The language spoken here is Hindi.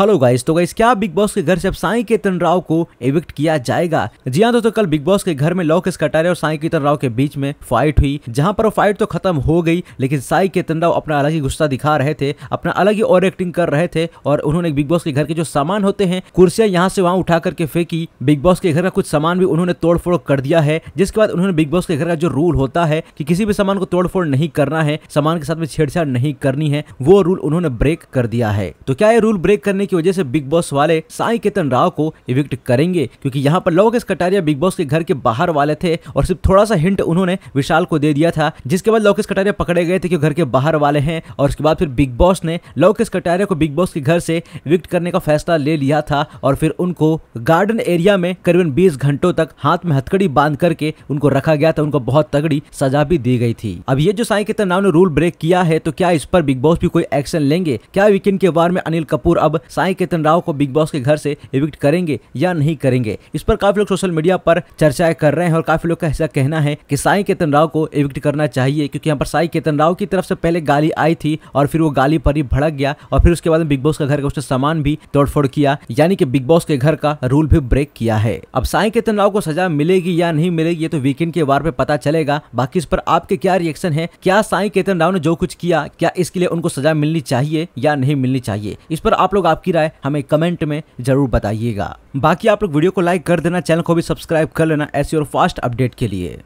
हेलो गाइस तो गाइस क्या बिग बॉस के घर से अब साई केतन राव को एविक्ट किया जाएगा जी हाँ दोस्तों तो कल बिग बॉस के घर में लोकेश कटारे और साई केतन राव के बीच में फाइट हुई जहां पर फाइट तो खत्म हो गई लेकिन साई केतन राव अपना अलग ही गुस्सा दिखा रहे थे अपना अलग ही और एक्टिंग कर रहे थे और उन्होंने बिग बॉस के घर के जो सामान होते हैं कुर्सियां यहाँ से वहां उठा करके फेंकी बिग बॉस के घर का कुछ सामान भी उन्होंने तोड़फोड़ कर दिया है जिसके बाद उन्होंने बिग बॉस के घर का जो रूल होता है की किसी भी सामान को तोड़फोड़ नहीं करना है सामान के साथ में छेड़छाड़ नहीं करनी है वो रूल उन्होंने ब्रेक कर दिया है तो क्या ये रूल ब्रेक करने की वजह से बिग बॉस वाले साई केतन राव को इविक्ट करेंगे क्योंकि यहाँ पर लोकेश कटारिया बिग बॉस के घर के बाहर वाले थे और सिर्फ थोड़ा सा हिंट उन्होंने विशाल को दे दिया था जिसके बाद लोकेश कटारिया पकड़े गए थे कि घर के बाहर वाले हैं और उसके बाद फिर बिग बॉस ने लोकेश कटारिया को बिग बॉस के घर से इविक्ट करने का फैसला ले लिया था और फिर उनको गार्डन एरिया में करीबन बीस घंटों तक हाथ में हथकड़ी बांध करके उनको रखा गया था उनको बहुत तगड़ी सजा भी दी गई थी अब ये जो साई केतन राव ने रूल ब्रेक किया है तो क्या इस पर बिग बॉस भी कोई एक्शन लेंगे क्या वीकेंड के बार में अनिल कपूर अब साई केतन राव को बिग बॉस के घर से इविक्ट करेंगे या नहीं करेंगे इस पर काफी लोग सोशल मीडिया पर चर्चाएं कर रहे हैं और काफी लोग का ऐसा कहना है कि साई केतन राव को इविक्ट करना चाहिए क्योंकि यहाँ पर साई केतन राव की तरफ से पहले गाली आई थी और फिर वो गाली पर ही भड़क गया और फिर उसके बाद बिग बॉस का घर का उसने सामान भी तोड़फोड़ किया यानी कि बिग बॉस के घर का रूल भी ब्रेक किया है अब साई केतन राव को सजा मिलेगी या नहीं मिलेगी ये तो वीकेंड के वार पे पता चलेगा बाकी इस पर आपके क्या रिएक्शन है क्या साई केतन राव ने जो कुछ किया क्या इसके लिए उनको सजा मिलनी चाहिए या नहीं मिलनी चाहिए इस पर आप लोग आप आपकी राय हमें कमेंट में जरूर बताइएगा बाकी आप लोग वीडियो को लाइक कर देना चैनल को भी सब्सक्राइब कर लेना ऐसी और फास्ट अपडेट के लिए